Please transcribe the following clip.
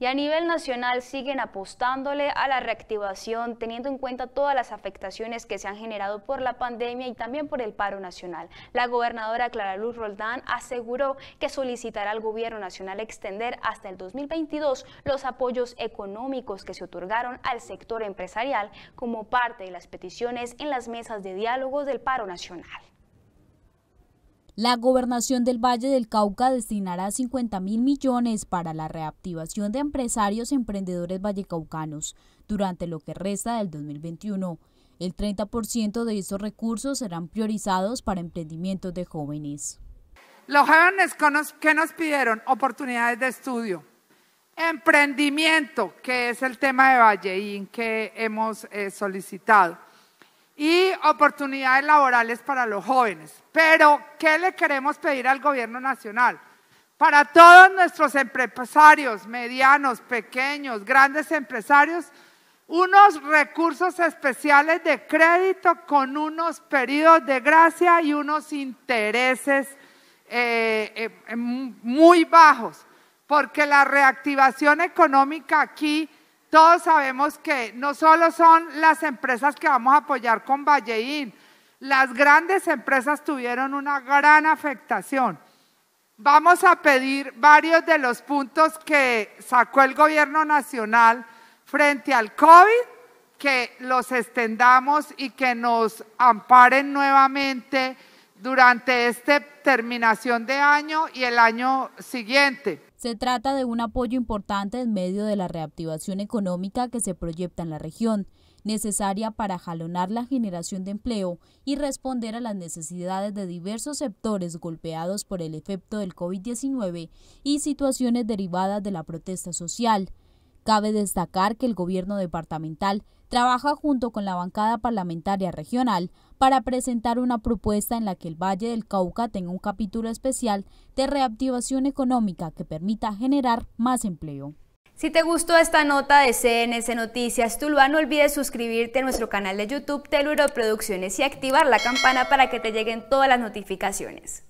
Y a nivel nacional siguen apostándole a la reactivación, teniendo en cuenta todas las afectaciones que se han generado por la pandemia y también por el paro nacional. La gobernadora Clara Luz Roldán aseguró que solicitará al gobierno nacional extender hasta el 2022 los apoyos económicos que se otorgaron al sector empresarial como parte de las peticiones en las mesas de diálogo del paro nacional. La gobernación del Valle del Cauca destinará 50 mil millones para la reactivación de empresarios y emprendedores vallecaucanos durante lo que resta del 2021. El 30% de estos recursos serán priorizados para emprendimientos de jóvenes. Los jóvenes que nos pidieron oportunidades de estudio, emprendimiento, que es el tema de Valleín que hemos eh, solicitado y oportunidades laborales para los jóvenes. Pero, ¿qué le queremos pedir al gobierno nacional? Para todos nuestros empresarios, medianos, pequeños, grandes empresarios, unos recursos especiales de crédito con unos periodos de gracia y unos intereses eh, eh, muy bajos, porque la reactivación económica aquí todos sabemos que no solo son las empresas que vamos a apoyar con Valleín, las grandes empresas tuvieron una gran afectación. Vamos a pedir varios de los puntos que sacó el gobierno nacional frente al COVID, que los extendamos y que nos amparen nuevamente durante esta terminación de año y el año siguiente. Se trata de un apoyo importante en medio de la reactivación económica que se proyecta en la región, necesaria para jalonar la generación de empleo y responder a las necesidades de diversos sectores golpeados por el efecto del COVID-19 y situaciones derivadas de la protesta social. Cabe destacar que el gobierno departamental trabaja junto con la bancada parlamentaria regional para presentar una propuesta en la que el Valle del Cauca tenga un capítulo especial de reactivación económica que permita generar más empleo. Si te gustó esta nota de Cns Noticias Tuluá, no olvides suscribirte a nuestro canal de YouTube Teluro Producciones y activar la campana para que te lleguen todas las notificaciones.